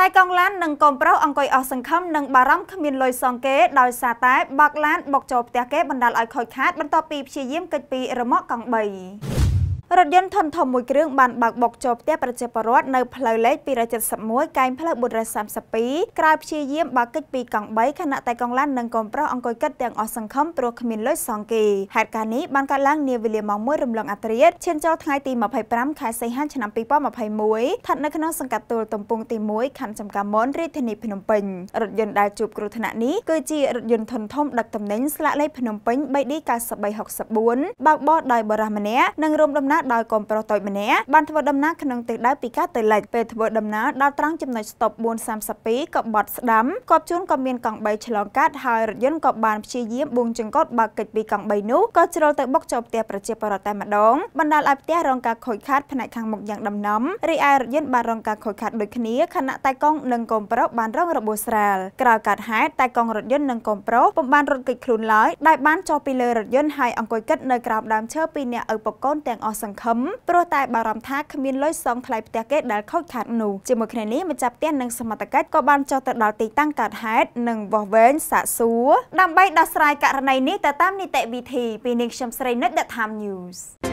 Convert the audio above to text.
តែកងឡាននិងកូនប្រុសអង្គុយអស់សង្ឃឹមនិងបារម្ភគ្មានលុយសងគេដោយសារតែបាក់ឡានបុកចូលផ្ទះគេបណ្ដាលឲ្យខូចខាត បន្ទាប់ពីព្យាយាមគេចពីរមាក់កង់3រថយន្តធំធំមួយគ្រឿងបានបើកបុកចូលផ្ទះប្រជាពលរដ្ឋនៅផ្លូវលេខ271កែងផ្លូវ432ក្រៅព្យាយាមបើកកិច្ចពីកង់3ខណៈតែកង់ឡាននិងកូនប្រុសអង្គុយកិតទាំងអស់សង្ឃឹមព្រោះគ្មានលុយសងគេហេតុការណ៍នេះបានកើតឡើងនាវេលាម៉ោង1រំលងអត្រាឈានចូលថ្ងៃទី25ខែសីហាឆ្នាំ2021ស្ថិតនៅក្នុងសង្កាត់ទួលទំពង់ទី1ខណ្ឌចំការមនរាជធានីភ្នំពេញរថយន្តដែលជួបគ្រោះថ្នាក់នេះគឺជារថយន្តធំធំដឹកទំនិញស្លាកលេខភ្នំពេញ 3D9364 បើកបោះដោយបរិះម្នាក់និងរួមដំណើរដោយកូនប្រុសតូចម្នាក់បានធ្វើដំណើរក្នុងទិសដៅពីកាទៅលិចពេលធ្វើដំណើរដល់ត្រង់ចំណុចស្តុប432ក៏បត់ស្ដាំគប់ជួនក៏មានកង់3ឆ្លងកាត់ហើយរថយន្តក៏បានព្យាយាមបួងចង្កត់បើកកិច្ចពីកង់3នោះក៏ជ្រុលទៅបុកចូលផ្ទះប្រជាពលរដ្ឋតែម្ដងបណ្ដាលឲ្យផ្ទះរងការខូចខាតផ្នែកខាងមុខយ៉ាងដំណំរីឯរថយន្តបានរងការខូចខាតដូចគ្នាខណៈតែកង់និងកូនប្រុសបានរងរបួសស្រាលក្រោយកើតហេតុតែកង់រថយន្តនិងកូនប្រុសពុំបានរត់គេចខ្លួនឡើយដែលបានចុះពីលើរថយន្តហើយអង្គុយគិតនៅក្រោមដើមឈើពីអ្នកឪពុកកូនទាំងអស់សង្ឃឹមព្រោះតែបារម្ភថាគ្មានលុយសងថ្លៃផ្ទះគេដែលខូចខាតនោះជាមួយគ្នានេះម្ចាស់ផ្ទះនិងសមត្ថកិច្ចក៏បានចុះទៅដល់ទីតាំងកើតហេតុនិងវោហវែងសាកសួរដើម្បីដោះស្រាយករណីនេះទៅតាមនីតិវិធី ពីនាងខ្ញុំស្រីនិត The Time News